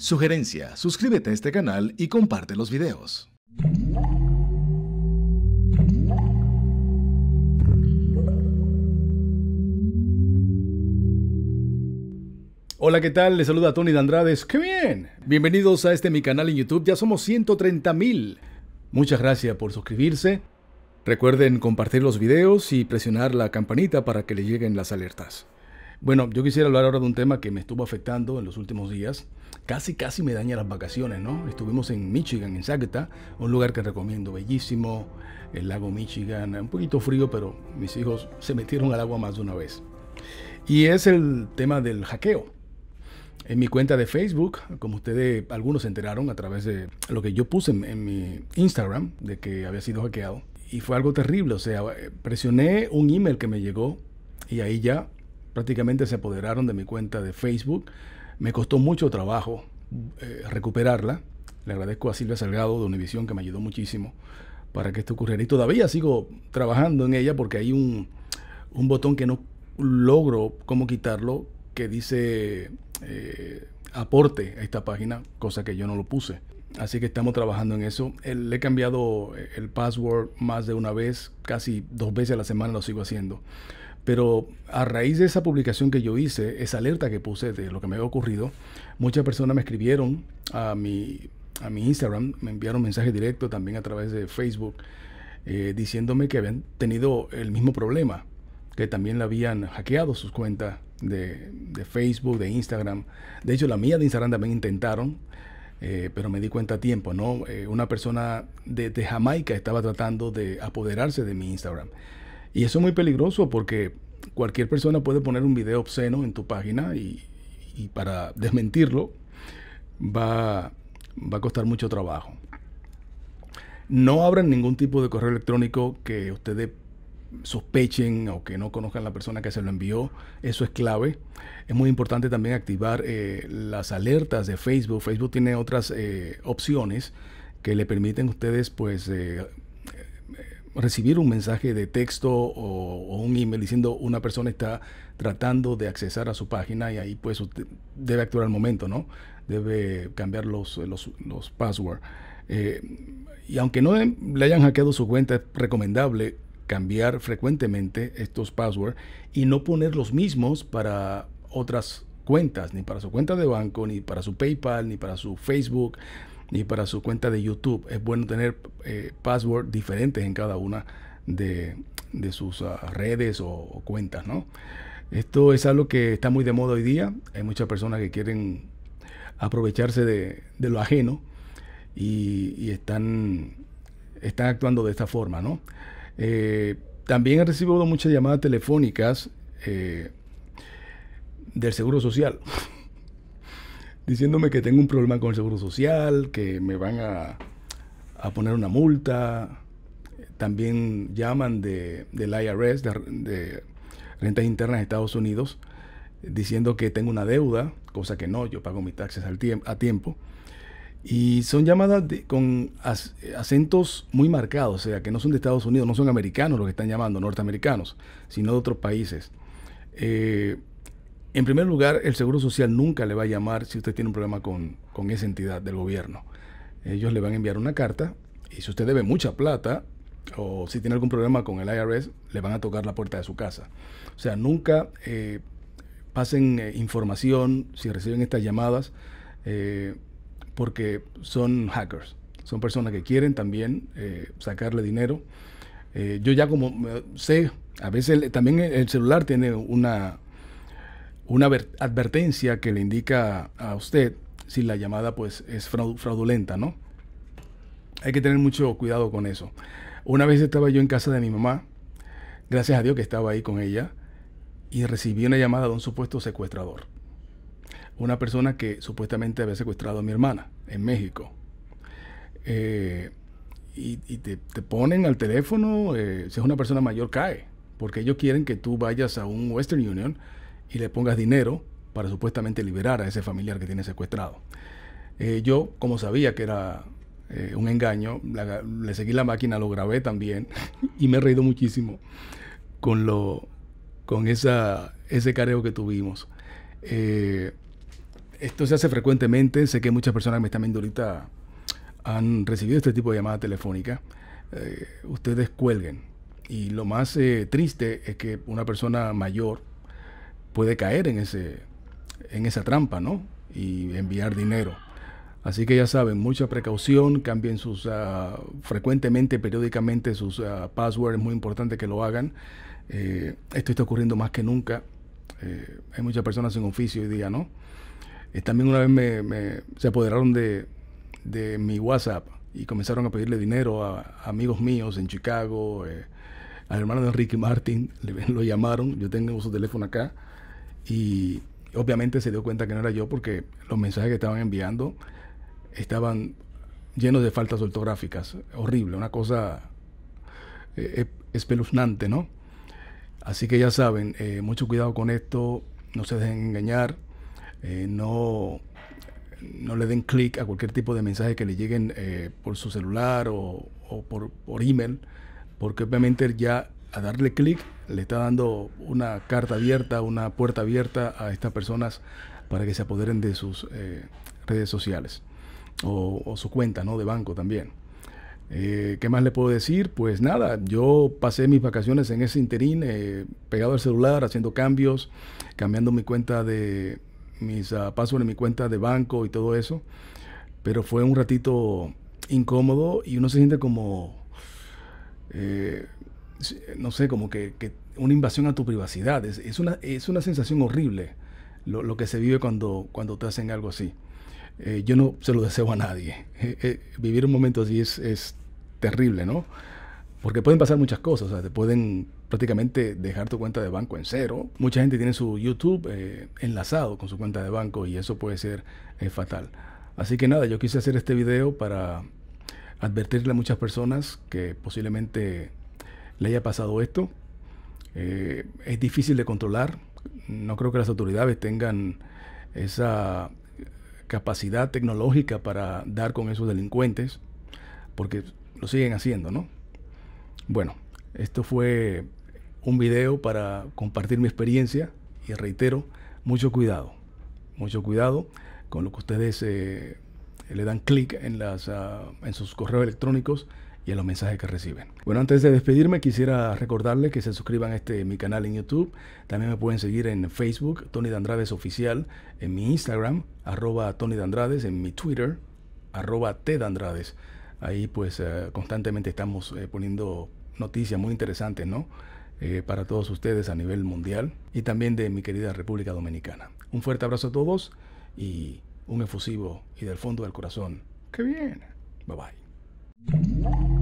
Sugerencia, suscríbete a este canal y comparte los videos. Hola, ¿qué tal? Les saluda Tony de Andrades. ¡Qué bien! Bienvenidos a este mi canal en YouTube. Ya somos 130,000. mil. Muchas gracias por suscribirse. Recuerden compartir los videos y presionar la campanita para que le lleguen las alertas. Bueno, yo quisiera hablar ahora de un tema que me estuvo afectando en los últimos días. Casi, casi me daña las vacaciones, ¿no? Estuvimos en Michigan, en Sagata, un lugar que recomiendo, bellísimo, el lago Michigan, un poquito frío, pero mis hijos se metieron al agua más de una vez. Y es el tema del hackeo. En mi cuenta de Facebook, como ustedes algunos se enteraron a través de lo que yo puse en, en mi Instagram, de que había sido hackeado. Y fue algo terrible, o sea, presioné un email que me llegó y ahí ya prácticamente se apoderaron de mi cuenta de Facebook. Me costó mucho trabajo eh, recuperarla. Le agradezco a Silvia Salgado de Univisión que me ayudó muchísimo para que esto ocurriera. Y todavía sigo trabajando en ella porque hay un, botón que no logro cómo quitarlo que dice eh, aporte a esta página, cosa que yo no lo puse. Así que estamos trabajando en eso. le he cambiado eh, el password más de una vez, casi dos veces a la semana lo sigo haciendo. Pero a raíz de esa publicación que yo hice, esa alerta que puse de lo que me había ocurrido, muchas personas me escribieron a mi, a mi Instagram, me enviaron mensajes directos también a través de Facebook, eh, diciéndome que habían tenido el mismo problema, que también le habían hackeado sus cuentas de, Facebook, de Instagram. De hecho, la mía de Instagram también intentaron, eh, pero me di cuenta a tiempo, ¿no? Eh, una persona de Jamaica estaba tratando de apoderarse de mi Instagram. Y eso es muy peligroso porque cualquier persona puede poner un video obsceno en tu página y, para desmentirlo va, va a costar mucho trabajo. No abran ningún tipo de correo electrónico que ustedes sospechen o que no conozcan la persona que se lo envió. Eso es clave. Es muy importante también activar eh, las alertas de Facebook. Facebook tiene otras eh, opciones que le permiten a ustedes pues eh, recibir un mensaje de texto o, un email diciendo una persona está tratando de accesar a su página y ahí pues debe actuar al momento, ¿no? Debe cambiar los, eh, los, los passwords. Eh, y aunque no le hayan hackeado su cuenta, es recomendable cambiar frecuentemente estos passwords y no poner los mismos para otras cuentas, ni para su cuenta de banco, ni para su PayPal, ni para su Facebook y para su cuenta de YouTube. Es bueno tener eh, passwords diferentes en cada una de, sus ah, redes o, cuentas, Esto es algo que está muy de moda hoy día. Hay muchas personas que quieren aprovecharse de, lo ajeno y, están, están actuando de esta forma, ¿no? Eh, también he recibido muchas llamadas telefónicas eh, del Seguro Social diciéndome que tengo un problema con el Seguro Social, que me van a, poner una multa. También llaman de, del IRS, de, rentas internas de Estados Unidos, diciendo que tengo una deuda, cosa que no, yo pago mis taxes a tiempo. Y son llamadas con acentos muy marcados, o sea, que no son de Estados Unidos, no son americanos los que están llamando, norteamericanos, sino de otros países. Eh, en primer lugar, el Seguro Social nunca le va a llamar si usted tiene un problema con, esa entidad del gobierno. Ellos le van a enviar una carta y si usted debe mucha plata o si tiene algún problema con el IRS, le van a tocar la puerta de su casa. O sea, nunca eh, pasen eh, información si reciben estas llamadas eh, porque son hackers. Son personas que quieren también sacarle dinero. yo ya como sé, a veces también el celular tiene una, una advertencia que le indica a usted si la llamada pues es fraudulenta, ¿no? Hay que tener mucho cuidado con eso. Una vez estaba yo en casa de mi mamá, gracias a Dios que estaba ahí con ella, y recibí una llamada de un supuesto secuestrador. Una persona que supuestamente había secuestrado a mi hermana en México. Eh, y, te, ponen al teléfono, eh, si es una persona mayor cae, porque ellos quieren que tú vayas a un Western Union y le pongas dinero para supuestamente liberar a ese familiar que tiene secuestrado. Eh, yo, como sabía que era eh, un engaño, le seguí la máquina, lo grabé también y me he reído muchísimo con, lo, con esa, ese careo que tuvimos. Eh, esto se hace frecuentemente, sé que muchas personas que me están viendo ahorita han recibido este tipo de llamada telefónica. ustedes cuelguen. Y lo más triste es que una persona mayor puede caer en, ese, en esa trampa, ¿no? Y enviar dinero. Así que ya saben, mucha precaución, cambien sus ah, frecuentemente, periódicamente sus ah, passwords, es muy importante que lo hagan. Eh, esto está ocurriendo más que nunca. Eh, hay muchas personas en oficio hoy día, ¿no? Eh, también una vez se apoderaron de, mi WhatsApp y comenzaron a pedirle dinero a, amigos míos en Chicago, al hermano de Ricky Martin, lo llamaron, yo tengo su teléfono acá y obviamente se dio cuenta que no era yo porque los mensajes que estaban enviando estaban llenos de faltas ortográficas. Horrible, una cosa eh, espeluznante, ¿no? Así que ya saben, eh, mucho cuidado con esto, no se dejen engañar, eh, no, no le den clic a cualquier tipo de mensaje que le lleguen por su celular o, por, por email, porque obviamente ya a darle clic le está dando una carta abierta, una puerta abierta a estas personas para que se apoderen de sus eh, redes sociales o, su cuenta ¿no? de banco también. Eh, ¿Qué más le puedo decir? Pues nada, yo pasé mis vacaciones en ese interín, eh, pegado al celular, haciendo cambios, cambiando mi cuenta de mis ah, pasos en mi cuenta de banco y todo eso. Pero fue un ratito incómodo y uno se siente como no sé, como que, una invasión a tu privacidad. Es, una, es una sensación horrible lo, que se vive cuando, cuando te hacen algo así. Eh, yo no se lo deseo a nadie. Eh, eh, vivir un momento así es, es, terrible, ¿no? Porque pueden pasar muchas cosas, o sea, te pueden prácticamente dejar tu cuenta de banco en cero. Mucha gente tiene su YouTube enlazado con su cuenta de banco y eso puede ser fatal. Así que nada, yo quise hacer este video para advertirle a muchas personas que posiblemente le haya pasado esto. Eh, es difícil de controlar. No creo que las autoridades tengan esa capacidad tecnológica para dar con esos delincuentes, porque lo siguen haciendo, ¿no? Bueno, esto fue un video para compartir mi experiencia y reitero, mucho cuidado, mucho cuidado con lo que ustedes eh, le dan clic en ah, sus correos electrónicos y a los mensajes que reciben. Bueno, antes de despedirme quisiera recordarles que se suscriban a este mi canal en YouTube. También me pueden seguir en Facebook, Tony Dandrades Oficial, en mi Instagram, arroba Tony Dandrades, en mi Twitter, arroba Andrades Ahí pues eh, constantemente estamos eh, poniendo noticias muy interesantes, ¿no? Eh, para todos ustedes a nivel mundial y también de mi querida República Dominicana. Un fuerte abrazo a todos y un efusivo y del fondo del corazón. ¡Qué bien! Bye bye.